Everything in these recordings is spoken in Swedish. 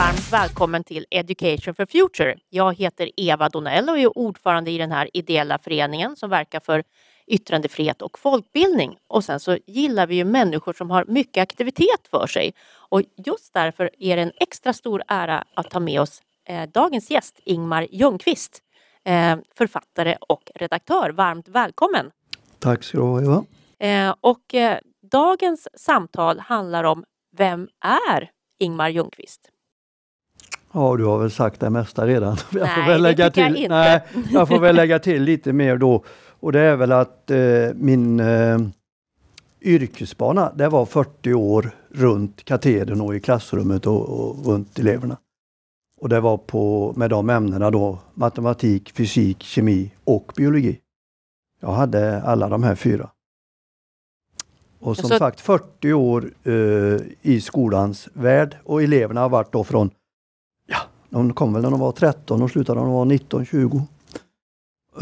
varmt välkommen till Education for Future. Jag heter Eva Donell och är ordförande i den här ideella föreningen som verkar för yttrandefrihet och folkbildning. Och sen så gillar vi ju människor som har mycket aktivitet för sig. Och just därför är det en extra stor ära att ta med oss eh, dagens gäst Ingmar Ljungqvist, eh, författare och redaktör. Varmt välkommen! Tack ska du ha Eva. Eh, och eh, dagens samtal handlar om Vem är Ingmar Ljungqvist? Ja, du har väl sagt det mesta redan. Jag Nej, får väl lägga till, jag Nej, jag får väl lägga till lite mer då. Och det är väl att eh, min eh, yrkesbana, det var 40 år runt katedern och i klassrummet och, och runt eleverna. Och det var på, med de ämnena då, matematik, fysik, kemi och biologi. Jag hade alla de här fyra. Och som Så... sagt 40 år eh, i skolans värld och eleverna har varit då från de kom väl när de var 13 och slutade när de var 19, 20.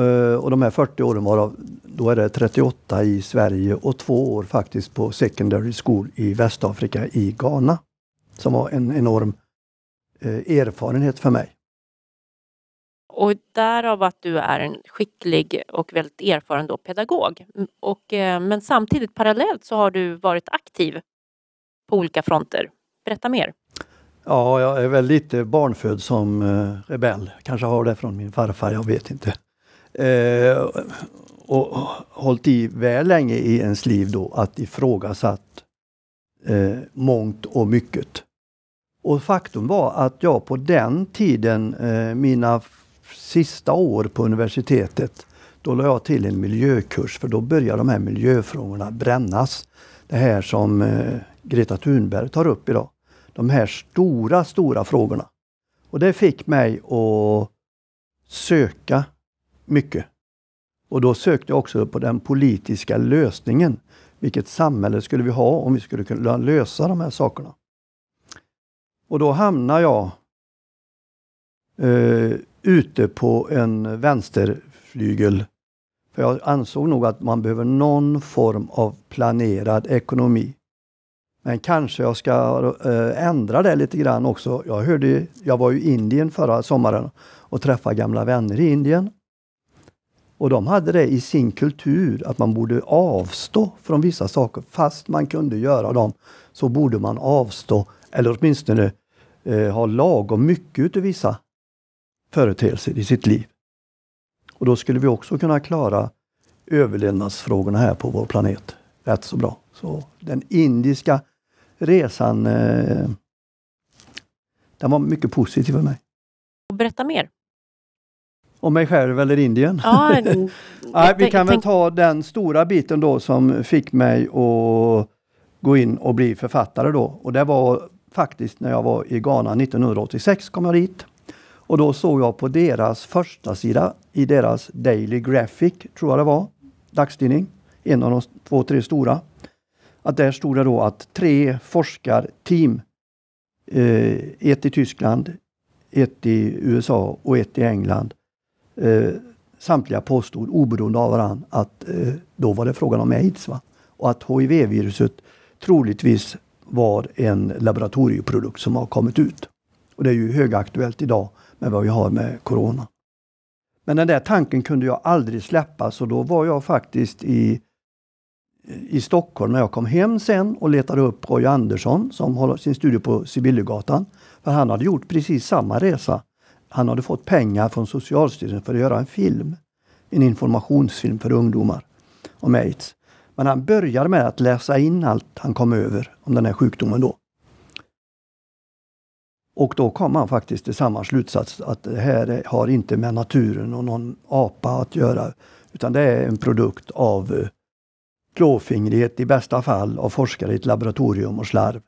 Uh, och de här 40 åren varav, då är det 38 i Sverige och två år faktiskt på secondary school i Västafrika, i Ghana. Som var en enorm uh, erfarenhet för mig. Och därav att du är en skicklig och väldigt erfaren då, pedagog. Och, eh, men samtidigt parallellt så har du varit aktiv på olika fronter. Berätta mer. Ja, jag är väl lite barnfödd som eh, rebell. Kanske har det från min farfar, jag vet inte. Eh, och hållit i väl länge i ens liv då att ifrågasatt eh, mångt och mycket. Och faktum var att jag på den tiden, eh, mina sista år på universitetet, då la jag till en miljökurs för då började de här miljöfrågorna brännas. Det här som eh, Greta Thunberg tar upp idag de här stora, stora frågorna. Och det fick mig att söka mycket. Och då sökte jag också på den politiska lösningen. Vilket samhälle skulle vi ha om vi skulle kunna lösa de här sakerna? Och då hamnade jag eh, ute på en vänsterflygel. För jag ansåg nog att man behöver någon form av planerad ekonomi. Men kanske jag ska eh, ändra det lite grann också. Jag, hörde, jag var i Indien förra sommaren och träffade gamla vänner i Indien. Och de hade det i sin kultur att man borde avstå från vissa saker. Fast man kunde göra dem så borde man avstå, eller åtminstone eh, ha lagom mycket av vissa företeelser i sitt liv. Och då skulle vi också kunna klara överlevnadsfrågorna här på vår planet rätt så bra. Så den indiska resan, eh, den var mycket positiv för mig. Och berätta mer. Om mig själv eller Indien? Ja, Nej, vi kan väl ta den stora biten då som fick mig att gå in och bli författare då. Och det var faktiskt när jag var i Ghana 1986 kom jag dit. Och då såg jag på deras första sida i deras Daily Graphic, tror jag det var, dagstidning. En av de två, tre stora att där stod det då att tre forskarteam, eh, ett i Tyskland, ett i USA och ett i England, eh, samtliga påstod oberoende av varandra att eh, då var det frågan om aids. Va? Och att hiv-viruset troligtvis var en laboratorieprodukt som har kommit ut. Och det är ju högaktuellt idag med vad vi har med corona. Men den där tanken kunde jag aldrig släppa så då var jag faktiskt i i Stockholm när jag kom hem sen och letade upp Roy Andersson som har sin studio på Sibyllegatan. För han hade gjort precis samma resa. Han hade fått pengar från Socialstyrelsen för att göra en film. En informationsfilm för ungdomar om aids. Men han började med att läsa in allt han kom över om den här sjukdomen då. Och då kom han faktiskt till samma slutsats att det här har inte med naturen och någon apa att göra utan det är en produkt av eh, klåfingrighet i bästa fall av forskare i ett laboratorium och slarv.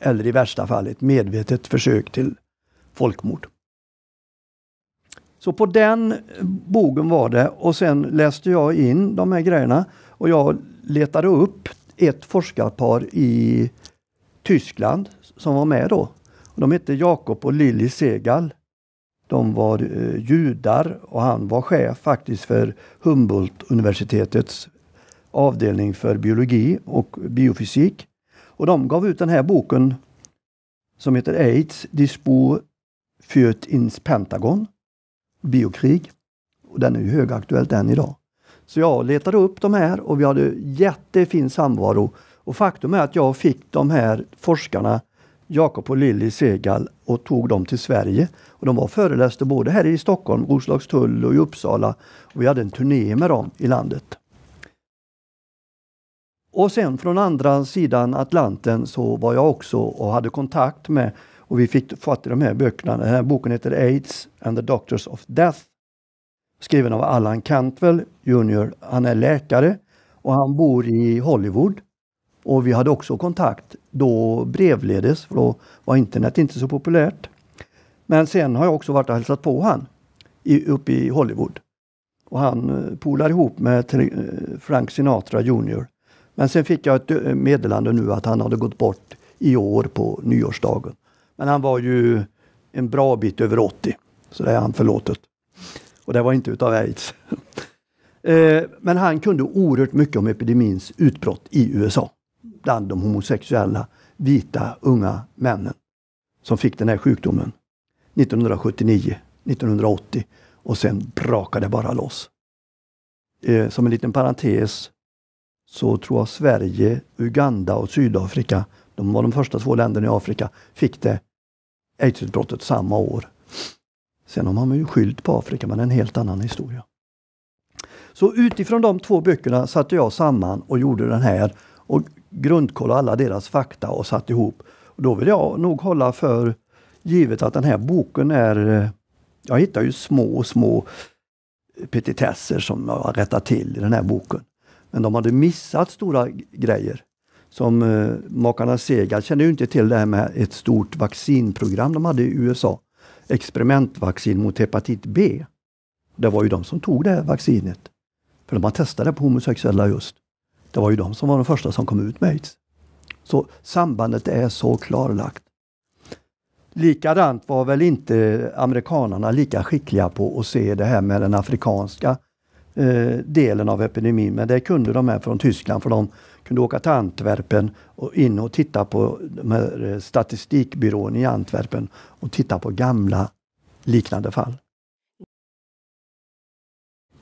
Eller i värsta fall ett medvetet försök till folkmord. Så på den bogen var det och sen läste jag in de här grejerna och jag letade upp ett forskarpar i Tyskland som var med då. De hette Jakob och Lilly Segal. De var eh, judar och han var chef faktiskt för Humboldt-universitetets avdelning för biologi och biofysik. Och de gav ut den här boken som heter AIDS, Dispo Spur führt ins Pentagon, biokrig. Och den är ju högaktuellt än idag. Så jag letade upp de här och vi hade jättefin samvaro. Och faktum är att jag fick de här forskarna, Jakob och Lilly Segal, och tog dem till Sverige. Och de var föreläste både här i Stockholm, Roslagstull och i Uppsala. Och vi hade en turné med dem i landet. Och sen från andra sidan Atlanten så var jag också och hade kontakt med och vi fick fatt i de här böckerna. Den här boken heter Aids and the Doctors of Death. Skriven av Allan Cantwell Jr. Han är läkare och han bor i Hollywood. Och vi hade också kontakt då brevledes, för då var internet inte så populärt. Men sen har jag också varit och hälsat på han uppe i Hollywood. Och han eh, polar ihop med eh, Frank Sinatra Jr. Men sen fick jag ett eh, meddelande nu att han hade gått bort i år på nyårsdagen. Men han var ju en bra bit över 80, så det är han förlåtet. Och det var inte utav aids. Eh, men han kunde oerhört mycket om epidemins utbrott i USA. Bland de homosexuella, vita, unga männen som fick den här sjukdomen 1979, 1980 och sen brakade det bara loss. Eh, som en liten parentes så tror jag Sverige, Uganda och Sydafrika, de var de första två länderna i Afrika, fick det aidsutbrottet samma år. Sen har man ju skyllt på Afrika, men en helt annan historia. Så utifrån de två böckerna satte jag samman och gjorde den här och grundkollade alla deras fakta och satte ihop. Och då vill jag nog hålla för givet att den här boken är... Eh, jag hittar ju små, små petitesser som jag har rättat till i den här boken. Men de hade missat stora grejer. Som eh, makarna Segal kände ju inte till det här med ett stort vaccinprogram de hade i USA. Experimentvaccin mot hepatit B. Det var ju de som tog det här vaccinet. För de har testat det på homosexuella just. Det var ju de som var de första som kom ut med aids. Så sambandet är så klarlagt. Likadant var väl inte amerikanarna lika skickliga på att se det här med den afrikanska Eh, delen av epidemin. Men det kunde de här från Tyskland för de kunde åka till Antwerpen och in och titta på eh, statistikbyrån i Antwerpen och titta på gamla liknande fall.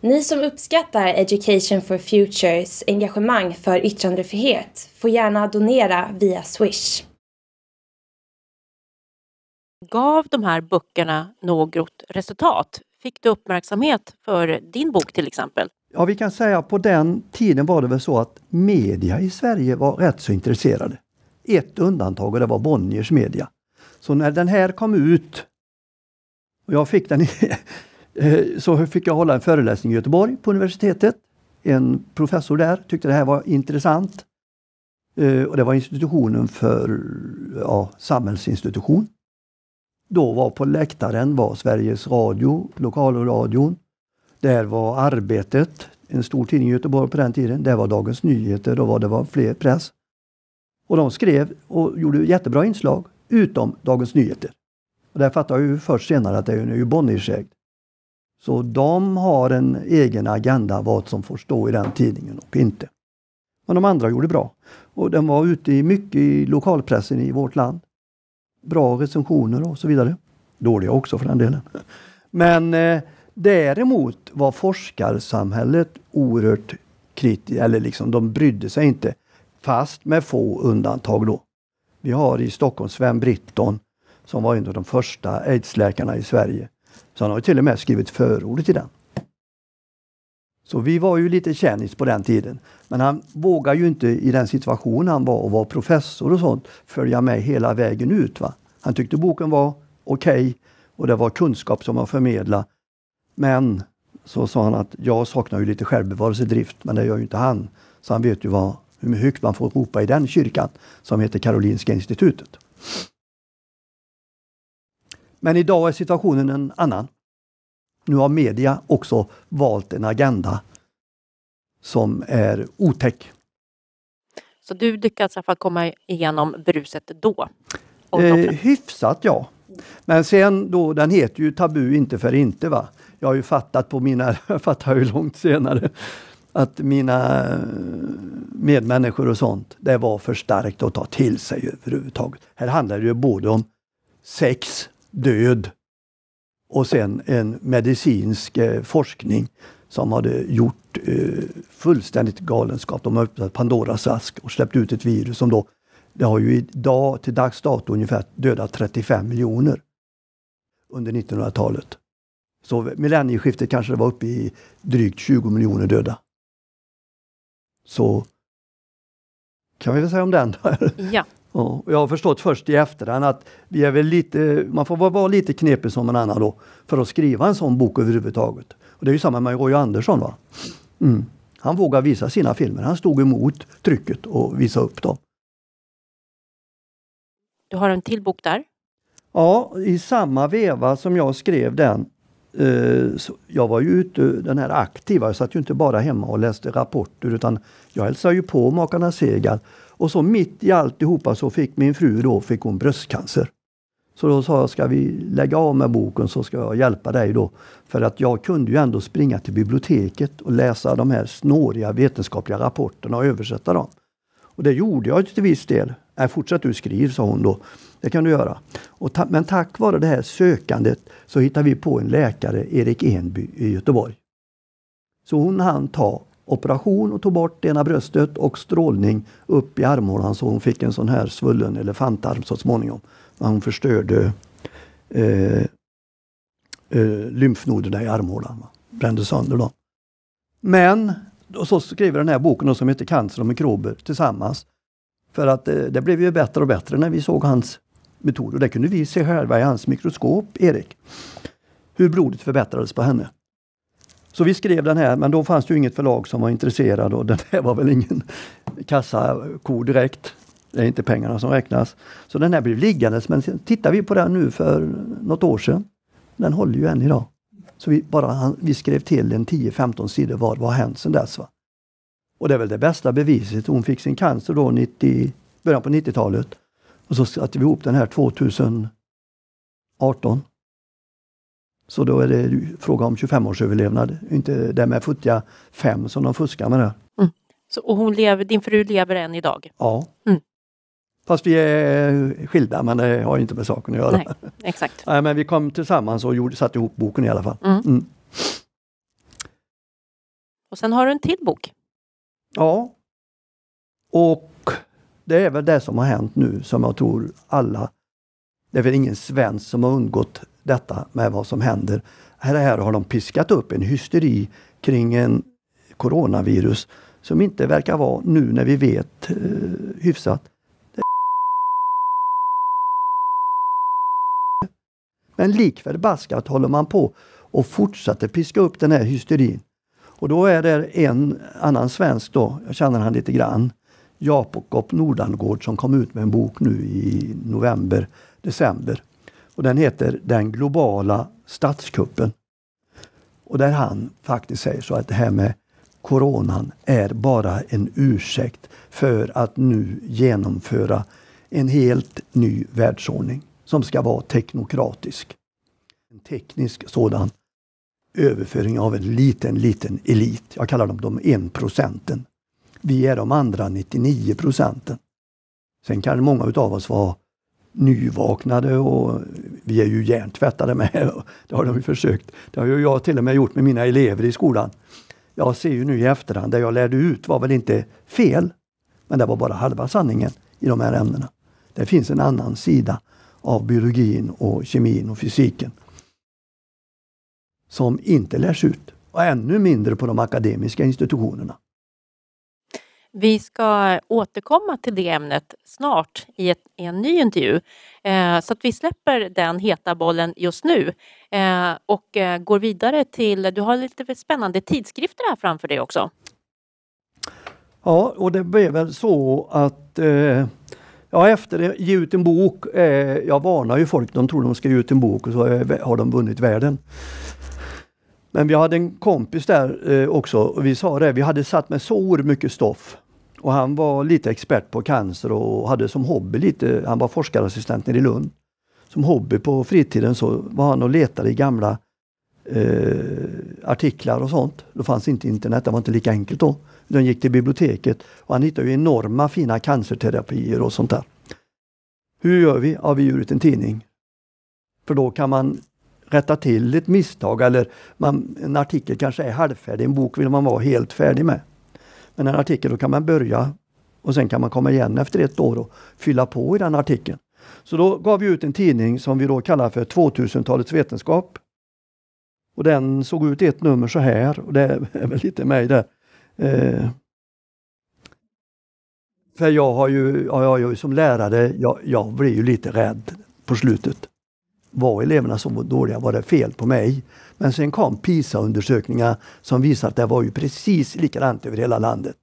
Ni som uppskattar Education for Futures engagemang för yttrandefrihet får gärna donera via Swish. Gav de här böckerna något resultat? Fick du uppmärksamhet för din bok till exempel? Ja, vi kan säga att på den tiden var det väl så att media i Sverige var rätt så intresserade. Ett undantag och det var Bonniers media. Så när den här kom ut och jag fick den eh, så fick jag hålla en föreläsning i Göteborg på universitetet. En professor där tyckte det här var intressant. Eh, och det var institutionen för ja, samhällsinstitution. Då var på läktaren var Sveriges Radio, lokalradion. Där var Arbetet, en stor tidning i Göteborg på den tiden. Där var Dagens Nyheter, då var det var fler press. Och de skrev och gjorde jättebra inslag, utom Dagens Nyheter. Och där fattade jag ju först senare att det är ju Bonniersägd. Så de har en egen agenda vad som får stå i den tidningen och inte. Men de andra gjorde bra. Och den var ute i mycket i lokalpressen i vårt land bra recensioner och så vidare. Dåliga också för den delen. Men eh, däremot var forskarsamhället oerhört kritiskt, eller liksom de brydde sig inte. Fast med få undantag då. Vi har i Stockholm Sven Britton som var en av de första aidsläkarna i Sverige. Så han har till och med skrivit förordet till den. Så vi var ju lite tjänis på den tiden. Men han vågade ju inte i den situation han var och var professor och sånt följa med hela vägen ut. Va? Han tyckte boken var okej okay, och det var kunskap som han förmedlade. Men så sa han att jag saknar ju lite självbevarelsedrift, men det gör ju inte han. Så han vet ju vad, hur högt man får ropa i den kyrkan som heter Karolinska institutet. Men idag är situationen en annan. Nu har media också valt en agenda som är otäck. Så du lyckades i alla fall komma igenom bruset då? Eh, hyfsat ja. Men sen då, den heter ju Tabu inte för inte va. Jag har ju fattat på mina, fattar ju långt senare, att mina eh, medmänniskor och sånt, det var för starkt att ta till sig överhuvudtaget. Här handlar det ju både om sex, död, och sen en medicinsk eh, forskning som hade gjort eh, fullständigt galenskap. De har öppnat Pandoras ask och släppt ut ett virus som då, det har ju idag, till dags dato ungefär dödat 35 miljoner under 1900-talet. Så millennieskiftet kanske det var uppe i drygt 20 miljoner döda. Så kan vi väl säga om den. ja. Ja, jag har förstått först i efterhand att vi är väl lite, man får vara lite knepig som en annan då för att skriva en sån bok överhuvudtaget. Och det är ju samma med Roy Andersson. Va? Mm. Han vågade visa sina filmer. Han stod emot trycket och visade upp dem. Du har en till bok där? Ja, i samma veva som jag skrev den eh, jag var ju ute, den här aktiva, jag satt ju inte bara hemma och läste rapporter utan jag hälsade ju på makarna Segal och så mitt i alltihopa så fick min fru då fick hon bröstcancer. Så då sa jag, ska vi lägga av med boken så ska jag hjälpa dig då. För att jag kunde ju ändå springa till biblioteket och läsa de här snåriga vetenskapliga rapporterna och översätta dem. Och det gjorde jag till viss del. Nej, äh, fortsätt du skriv, sa hon då. Det kan du göra. Och ta men tack vare det här sökandet så hittade vi på en läkare, Erik Enby i Göteborg. Så hon hann ta operation och tog bort ena bröstet och strålning upp i armhålan så hon fick en sån här svullen elefantarm så småningom. Hon förstörde eh, eh, lymfnoderna i armhålan, brände sönder dem. Men, och så skriver den här boken som heter Cancer och mikrober tillsammans. För att eh, det blev ju bättre och bättre när vi såg hans metoder. det kunde vi se själva i hans mikroskop, Erik. Hur blodet förbättrades på henne. Så vi skrev den här, men då fanns det ju inget förlag som var intresserad och den här var väl ingen kassako direkt. Det är inte pengarna som räknas. Så den här blev liggandes, men tittar vi på den nu för något år sedan, den håller ju än idag. Så vi, bara, vi skrev till en 10-15 sidor vad, vad har hänt sedan dess. Va? Och det är väl det bästa beviset. Hon fick sin cancer då 90, början på 90-talet. Och så satte vi ihop den här 2018. Så då är det fråga om 25-årsöverlevnad, inte det med futtiga fem som de fuskar med där. Mm. Så, och hon lever, din fru lever än idag? Ja. Mm. Fast vi är eh, skilda, men det har inte med saken att göra. Nej, exakt. Nej, men vi kom tillsammans och gjorde, satte ihop boken i alla fall. Mm. mm. Och sen har du en till bok. Ja. Och det är väl det som har hänt nu som jag tror alla det är väl ingen svensk som har undgått detta med vad som händer. Här, här har de piskat upp en hysteri kring en coronavirus som inte verkar vara nu när vi vet eh, hyfsat. Men likförbaskat håller man på och fortsätter piska upp den här hysterin. Och då är det en annan svensk då, jag känner han lite grann, Jakob Nordangård som kom ut med en bok nu i november, december och den heter Den globala statskuppen. Och där han faktiskt säger så att det här med coronan är bara en ursäkt för att nu genomföra en helt ny världsordning som ska vara teknokratisk. En teknisk sådan överföring av en liten, liten elit. Jag kallar dem de en procenten. Vi är de andra 99 procenten. Sen kan många av oss vara nyvaknade och vi är ju hjärntvättade med. Det har de ju försökt. Det har ju jag till och med gjort med mina elever i skolan. Jag ser ju nu i efterhand, det jag lärde ut var väl inte fel, men det var bara halva sanningen i de här ämnena. Det finns en annan sida av biologin och kemin och fysiken som inte lärs ut och ännu mindre på de akademiska institutionerna. Vi ska återkomma till det ämnet snart i, ett, i en ny intervju. Eh, så att vi släpper den heta bollen just nu eh, och eh, går vidare till, du har lite spännande tidskrifter här framför dig också. Ja, och det blev väl så att eh, Ja, efter att ge ut en bok, eh, jag varnar ju folk, de tror de ska ge ut en bok och så eh, har de vunnit världen. Men vi hade en kompis där eh, också och vi sa det, vi hade satt med så mycket stoff. Och han var lite expert på cancer och hade som hobby lite, han var forskarassistent nere i Lund. Som hobby på fritiden så var han och letade i gamla eh, artiklar och sånt. Då fanns inte internet, det var inte lika enkelt då. De gick till biblioteket och han hittade ju enorma fina cancerterapier och sånt där. Hur gör vi? Ja, vi ger ut en tidning. För då kan man rätta till ett misstag eller man, en artikel kanske är halvfärdig, en bok vill man vara helt färdig med. Men en artikel, då kan man börja och sen kan man komma igen efter ett år och fylla på i den artikeln. Så då gav vi ut en tidning som vi då kallar för 2000-talets vetenskap. Och den såg ut ett nummer så här, och det är väl lite mig det. Eh, för jag har ju, jag har ju som lärare, jag, jag blir ju lite rädd på slutet var eleverna så dåliga? Var det fel på mig? Men sen kom PISA-undersökningar som visade att det var ju precis likadant över hela landet.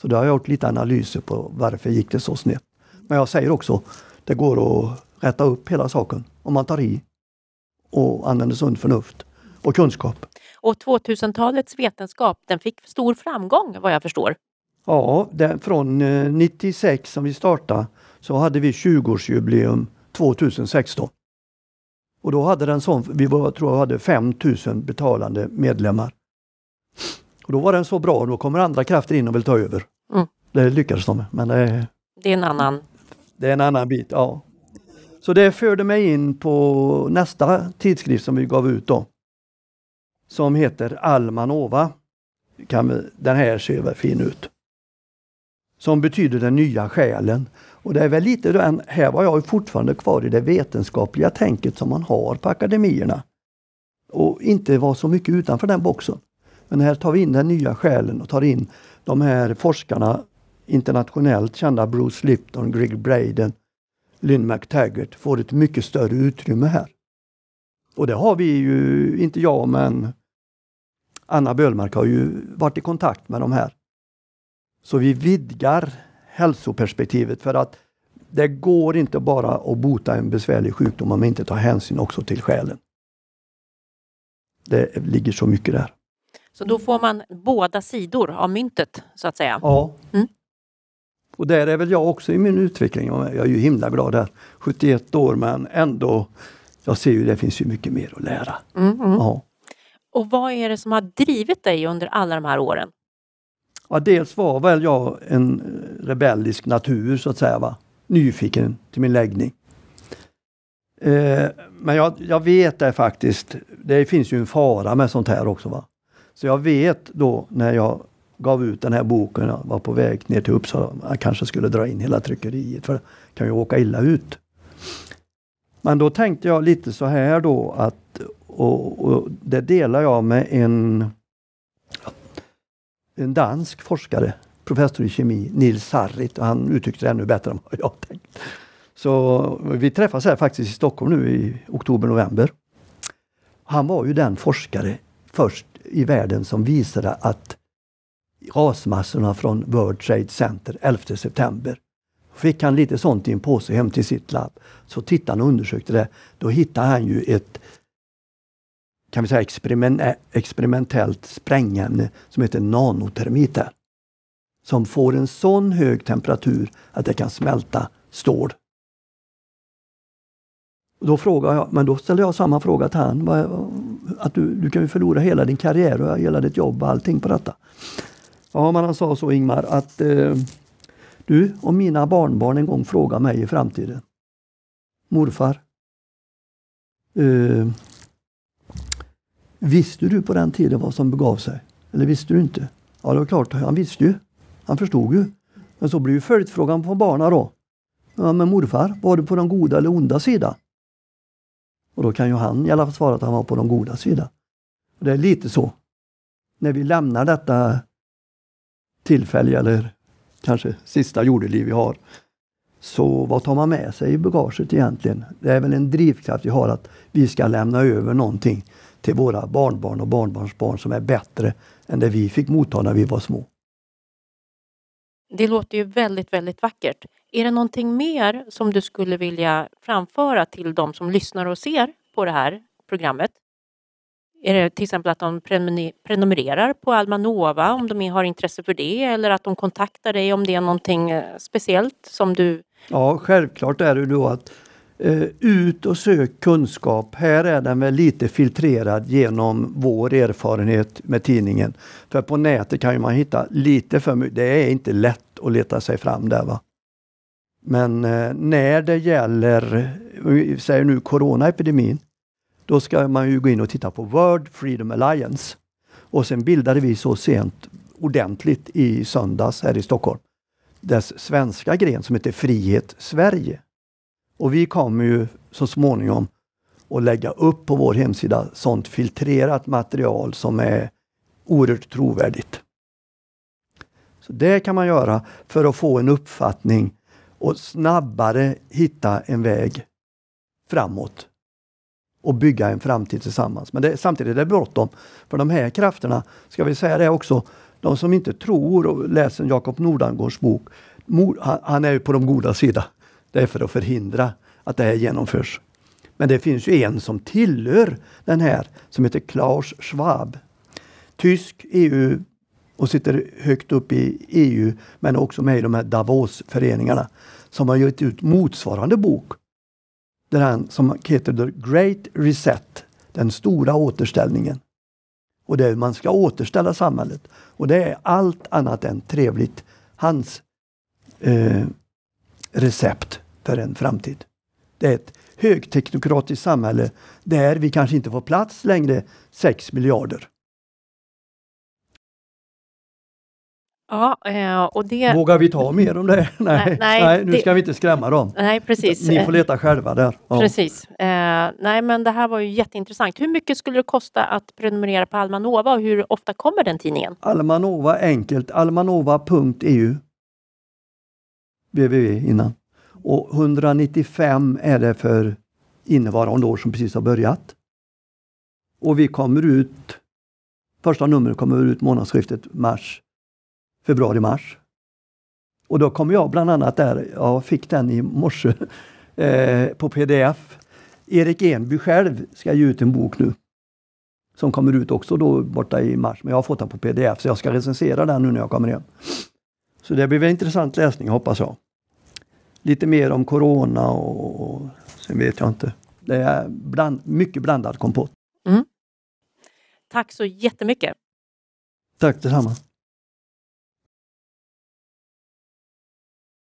Så då har jag gjort lite analyser på varför gick det så snett. Men jag säger också, det går att rätta upp hela saken om man tar i och använder sunt förnuft och kunskap. Och 2000-talets vetenskap, den fick stor framgång vad jag förstår? Ja, den, från 96 eh, som vi startade så hade vi 20-årsjubileum 2016. Och då hade den sån, vi var, tror jag hade 5000 betalande medlemmar. Och då var den så bra, och då kommer andra krafter in och vill ta över. Mm. Det lyckades de med, men det... Det är en annan... Det är en annan bit, ja. Så det förde mig in på nästa tidskrift som vi gav ut då. Som heter Almanova. Kan, den här ser väl fin ut. Som betyder den nya själen. Och det är väl lite den, här var jag fortfarande kvar i det vetenskapliga tänket som man har på akademierna. Och inte var så mycket utanför den boxen. Men här tar vi in den nya själen och tar in de här forskarna, internationellt kända Bruce Lipton, Greg Braden, Lynn McTaggart, får ett mycket större utrymme här. Och det har vi ju, inte jag men Anna Böhlmark har ju varit i kontakt med de här. Så vi vidgar hälsoperspektivet. För att det går inte bara att bota en besvärlig sjukdom om man inte tar hänsyn också till själen. Det ligger så mycket där. Så då får man båda sidor av myntet, så att säga? Ja. Mm. Och där är väl jag också i min utveckling. Jag är ju himla glad där. 71 år, men ändå. Jag ser ju, det finns ju mycket mer att lära. Mm, mm. Ja. Och vad är det som har drivit dig under alla de här åren? Ja, dels var väl jag en rebellisk natur så att säga, va? nyfiken till min läggning. Eh, men jag, jag, vet det faktiskt, det finns ju en fara med sånt här också. Va? Så jag vet då när jag gav ut den här boken, jag var på väg ner till Uppsala, jag kanske skulle dra in hela tryckeriet för det kan ju åka illa ut. Men då tänkte jag lite så här då att, och, och det delar jag med en en dansk forskare, professor i kemi, Nils Sarrit, och han uttryckte det ännu bättre än vad jag tänkt. Så vi träffas här faktiskt i Stockholm nu i oktober-november. Han var ju den forskare först i världen som visade att rasmassorna från World Trade Center 11 september. Fick han lite sånt i en påse hem till sitt labb, så tittade han och undersökte det. Då hittade han ju ett kan vi säga experiment, eh, experimentellt sprängämne som heter nanotermiter. Som får en sån hög temperatur att det kan smälta stål. Då frågar jag, men då ställer jag samma fråga till han. Att du, du kan ju förlora hela din karriär och hela ditt jobb och allting på detta. Ja, men han sa så Ingmar att eh, du, om mina barnbarn en gång frågar mig i framtiden. Morfar, eh, Visste du på den tiden vad som begav sig? Eller visste du inte? Ja, det var klart, han visste ju. Han förstod ju. Men så blir ju följdfrågan på barna då. Ja, men morfar, var du på den goda eller onda sidan? Och då kan ju han i alla fall svara att han var på den goda sidan. det är lite så. När vi lämnar detta tillfälle eller kanske sista jordeliv vi har. Så vad tar man med sig i bagaget egentligen? Det är väl en drivkraft vi har att vi ska lämna över någonting till våra barnbarn och barnbarnsbarn som är bättre än det vi fick motta när vi var små. Det låter ju väldigt, väldigt vackert. Är det någonting mer som du skulle vilja framföra till de som lyssnar och ser på det här programmet? Är det till exempel att de prenumererar på Almanova om de har intresse för det eller att de kontaktar dig om det är någonting eh, speciellt som du... Ja, självklart är det då att Eh, ut och sök kunskap. Här är den väl lite filtrerad genom vår erfarenhet med tidningen. För på nätet kan man hitta lite för mycket. Det är inte lätt att leta sig fram där. va. Men eh, när det gäller, vi säger nu coronaepidemin, då ska man ju gå in och titta på World Freedom Alliance. Och sen bildade vi så sent ordentligt i söndags här i Stockholm dess svenska gren som heter Frihet Sverige. Och vi kommer ju så småningom att lägga upp på vår hemsida sånt filtrerat material som är oerhört trovärdigt. Så det kan man göra för att få en uppfattning och snabbare hitta en väg framåt och bygga en framtid tillsammans. Men det, samtidigt är det bråttom. För de här krafterna, ska vi säga det också, de som inte tror och läser Jakob Nordangårds bok, han är ju på de goda sida. Det är för att förhindra att det här genomförs. Men det finns ju en som tillhör den här som heter Klaus Schwab. Tysk EU och sitter högt upp i EU men också med i de här Davos-föreningarna som har gett ut motsvarande bok. Den som heter The Great Reset, den stora återställningen. Och det är hur man ska återställa samhället. Och det är allt annat än trevligt. Hans eh, recept för en framtid. Det är ett högteknokratiskt samhälle där vi kanske inte får plats längre, 6 miljarder. Ja, eh, och det... Vågar vi ta mer om det? Nej, nej, nej, nu det... ska vi inte skrämma dem. Nej, precis. Ni får leta själva där. Ja. Precis. Eh, nej, men det här var ju jätteintressant. Hur mycket skulle det kosta att prenumerera på Almanova och hur ofta kommer den tidningen? Almanova enkelt, almanova.eu. BBV innan. Och 195 är det för innevarande år som precis har börjat. Och vi kommer ut, första numret kommer ut månadsskiftet mars, februari-mars. Och då kommer jag bland annat där, jag fick den i morse eh, på pdf. Erik Enby själv ska ge ut en bok nu som kommer ut också då borta i mars, men jag har fått den på pdf så jag ska recensera den nu när jag kommer hem. Så det blir väl intressant läsning hoppas jag lite mer om corona och, och sen vet jag inte. Det är bland, mycket blandad kompott. Mm. Tack så jättemycket! Tack detsamma!